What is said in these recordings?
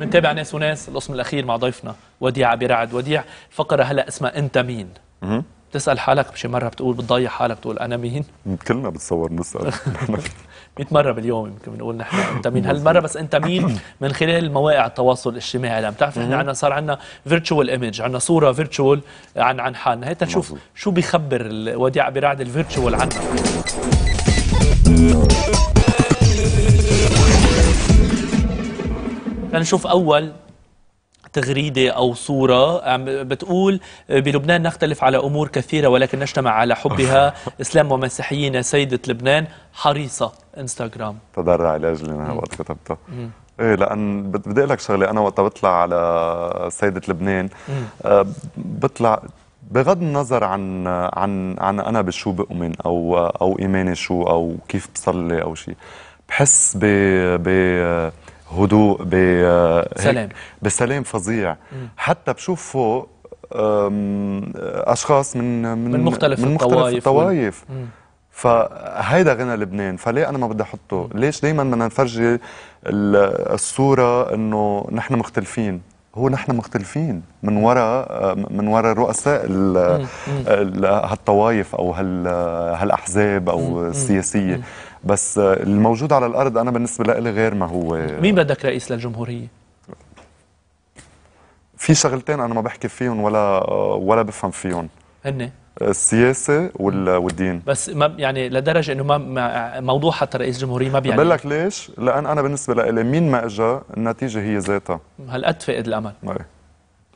منتابع ناس وناس القسم الاخير مع ضيفنا وديع برعد وديع فقره هلا اسمها انت مين بتسال حالك مش مره بتقول بتضيع حالك بتقول انا مين كلنا بتصور نسال 100 مره باليوم يمكن بنقول نحن انت مين هالمره بس انت مين من خلال مواقع التواصل الاجتماعي لما بتعرف احنا عندنا صار عندنا فيرتشوال ايمج عندنا صوره فيرتشوال عن عن حالنا هيدا نشوف شو بيخبر وديع برعد الفيرتشوال عنا نشوف أول تغريدة أو صورة بتقول بلبنان نختلف على أمور كثيرة ولكن نجتمع على حبها إسلام ومسيحيين سيدة لبنان حريصة انستغرام تضرع لأجل أنا وقت كتبته ايه لان بدي اقول لك شغله انا وقت بطلع على سيده لبنان آه، بطلع بغض النظر عن عن عن انا بشو بؤمن او او ايماني شو او كيف بصلي او شيء بحس ب بهدوء ب سلام بسلام فظيع حتى بشوف فوق اشخاص من من, من مختلف من مختلف الطوائف, الطوائف. فهيدا غنى لبنان فليه انا ما بدي احطه ليش دائما بدنا نفرجي الصوره انه نحن مختلفين هو نحن مختلفين من وراء من وراء رؤساء هالطوائف او هالاحزاب او السياسيه بس الموجود على الارض انا بالنسبه لي غير ما هو مين بدك رئيس للجمهوريه؟ في شغلتين انا ما بحكي فيهم ولا ولا بفهم فيهم هن السياسه والدين بس ما يعني لدرجه انه ما موضوع حتى رئيس الجمهوريه ما بيعني بقول لك ليش؟ لان انا بالنسبه لي مين ما اجى النتيجه هي ذاتها هالقد فقد الامل اي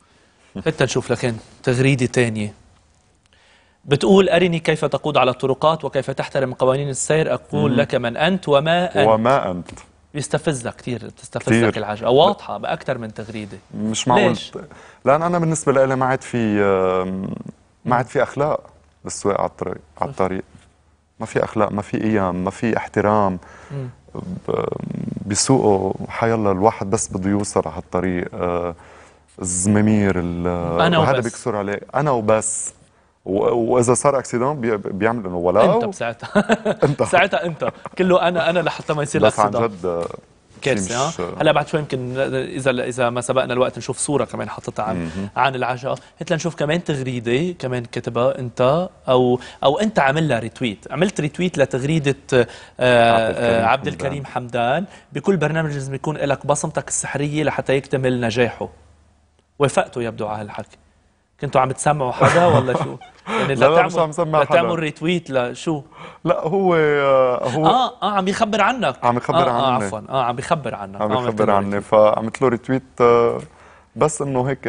حتى نشوف لكن تغريده ثانيه بتقول أرني كيف تقود على الطرقات وكيف تحترم قوانين السير أقول لك من أنت وما أنت وما أنت بيستفزك كثير بتستفزك العجقة واضحة بأكثر من تغريدة مش معقول لأن أنا بالنسبة لي ما عاد في ما عاد في اخلاق بالسواقه على الطريق على الطريق ما في اخلاق ما في قيم ما في احترام بيسوقوا الله الواحد بس بده يوصل على الطريق آه، الزمامير انا وهذا بيكسر عليك انا وبس واذا صار اكسيدون بيعمل انه ولا انت بساعتها انت ساعتها انت كله انا انا لحتى ما يصير اكسيدون بس عن جد آه، كارثه هلا بعد شوي يمكن اذا اذا ما سبقنا الوقت نشوف صوره كمان حطتها عن مم. عن العشاء قلت لنشوف كمان تغريده كمان كتبها انت او او انت عامل لها ريتويت عملت ريتويت لتغريده آه آآ آه، عبد الكريم حمدان بكل برنامج لازم يكون لك بصمتك السحريه لحتى يكتمل نجاحه وافقته يبدو على هالحكي كنتوا عم تسمعوا حدا ولا شو؟ يعني لا, لا مش عم سمع حدا تعمل ريتويت لشو؟ لا هو آه، هو اه اه عم يخبر عنك عم يخبر آه, آه، عني اه عفوا اه عم يخبر عنك عم آه، يخبر عني فعملت له ريتويت بس انه هيك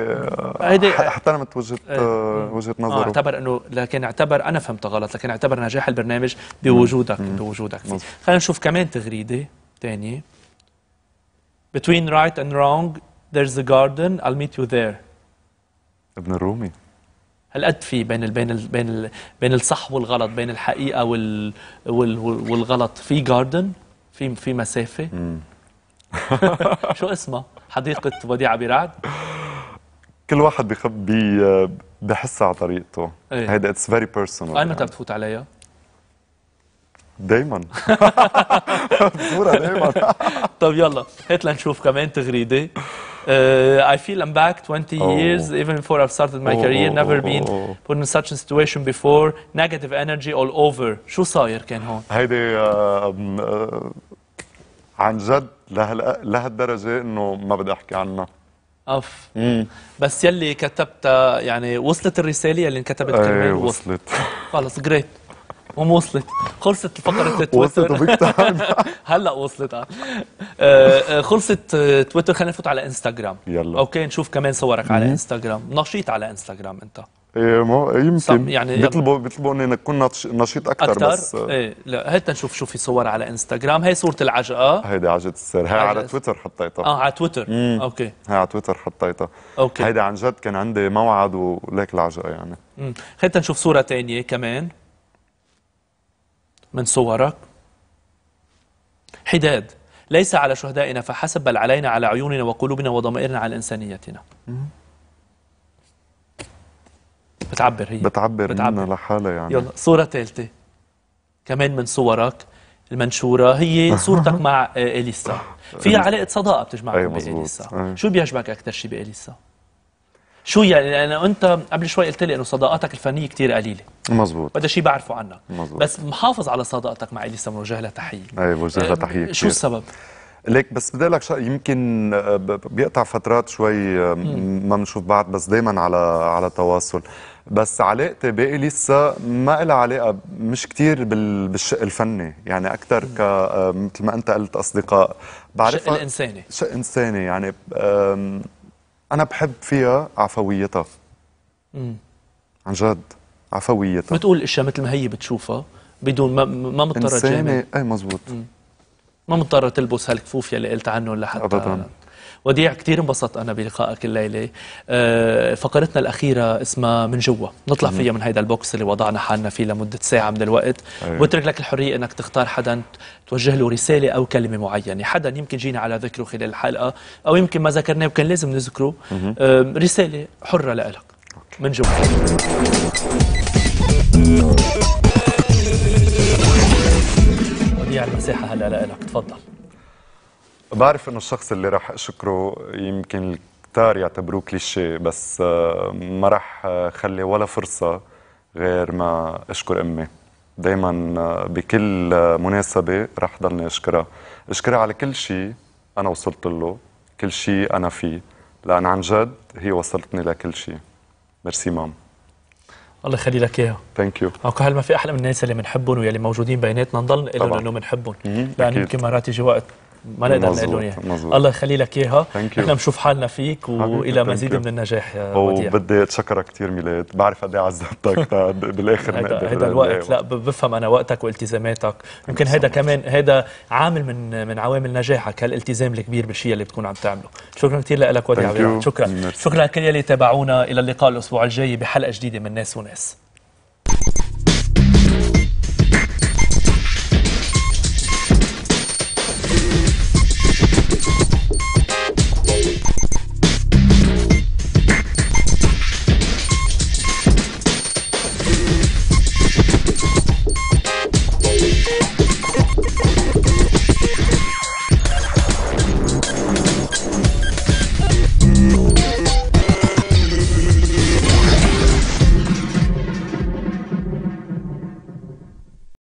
احترمت وجهه إيه. وجهه نظره آه اعتبر انه لكن اعتبر انا فهمت غلط لكن اعتبر نجاح البرنامج بوجودك مم. بوجودك فيه خلينا نشوف كمان تغريده ثانيه Between right and wrong there's a garden I'll meet you there ابن الرومي هل قد في بين الـ بين الـ بين الـ بين الصح والغلط بين الحقيقه والـ والـ والغلط في جاردن في في مسافه شو اسمها حديقه وديعه برعد كل واحد بخبي بحسها على طريقته إيه. هيدا اتس فيري بيرسونال انا متى بتفوت يعني. عليها دايما بصورة دايما طب يلا هات لنشوف كمان تغريده Uh, I feel I'm back 20 oh. years, even before I've started my oh. career, never been put in such a situation before. Negative energy all over. شو صاير كان هون؟ هيدي عن جد لهالدرجة انه ما بدي احكي عنها. اف مم. بس يلي كتبتها يعني وصلت الرسالة يلي انكتبت كرمال وصلت. خلص جريت. قوم وصلت خلصت فقره تويتر وصلت هلا وصلت آه، آه، خلصت تويتر خلينا نفوت على انستغرام يلا اوكي نشوف كمان صورك على انستغرام نشيط على انستغرام انت ايه ما يمكن يعني بيطلبوا بيطلبوا اني نكون نشيط اكثر, أكتر بس آه. ايه لا هات نشوف شو في صور على انستغرام هي صوره العجقه هيدي عجقه السر هي على تويتر حطيتها اه على تويتر مم. اوكي هي على تويتر حطيتها اوكي هيدي عن جد كان عندي موعد وليك العجقه يعني امم خلينا نشوف صوره ثانيه كمان من صورك حداد ليس على شهدائنا فحسب بل علينا على عيوننا وقلوبنا وضمائرنا على إنسانيتنا بتعبر هي بتعبر, بتعبر. منا لحالها يعني يلا صورة ثالثة كمان من صورك المنشورة هي صورتك مع إليسا فيها علاقة صداقة بتجمعك أيه بإليسا أيه. شو بيعجبك أكثر شيء بإليسا؟ شو يعني لانه انت قبل شوي قلت لي انه صداقاتك الفنيه كثير قليله مزبوط وهذا شيء بعرفه عنك مزبوط. بس محافظ على صداقتك مع اليسا موجه لها تحيه اي بوجه لها تحيه كتير. شو السبب؟ ليك بس بدي لك يمكن آه، بيقطع فترات شوي آه، ما بنشوف بعض بس دائما على على تواصل بس علاقتي باقي لسه ما لها علاقه مش كتير بالشق الفني يعني اكثر ك آه، مثل ما انت قلت اصدقاء بعرف شق الانساني شق انساني يعني انا بحب فيها عفويتها امم عن جد عفويتها بتقول الاشياء مثل ما هي بتشوفها بدون ما ما مضطره تجامل اي مزبوط مم. ما مضطره تلبس هالكفوف يلي قلت عنه لحتى ابدا وديع كثير انبسطت انا بلقائك الليله آه، فقرتنا الاخيره اسمها من جوا نطلع فيها من هيدا البوكس اللي وضعنا حالنا فيه لمده ساعه من الوقت واترك أيوة. لك الحريه انك تختار حدا توجه له رساله او كلمه معينه حدا يمكن جينا على ذكره خلال الحلقه او يمكن ما ذكرناه وكان لازم نذكره آه، رساله حره لك من جوا وديع المساحه هلا لك تفضل بعرف انه الشخص اللي راح اشكره يمكن الكتار يعتبروه كليشيه بس آه، ما راح آه، خلي ولا فرصه غير ما اشكر امي دائما آه، بكل مناسبه راح ضلني اشكرها اشكرها على كل شيء انا وصلت له كل شيء انا فيه لان عن جد هي وصلتني لكل شيء ميرسي مام الله يخلي لك اياها ثانك يو هل ما في احلى من الناس اللي بنحبهم واللي موجودين بيناتنا نضل نقول انه بنحبهم لان يمكن مرات يجي وقت ما نقدر نقول يعني الله يخلي لك اياها نحن بنشوف حالنا فيك والى مزيد من النجاح يا وديع وبدي اتشكرك كثير ميلاد بعرف قد ايه عذبتك بالاخر هيدا, هذا الوقت لا بفهم انا وقتك والتزاماتك يمكن هذا كمان هذا عامل من من عوامل نجاحك هالالتزام الكبير بالشيء اللي بتكون عم تعمله شكرا كثير لك وديع شكرا شكرا لكل يلي تابعونا الى اللقاء الاسبوع الجاي بحلقه جديده من ناس وناس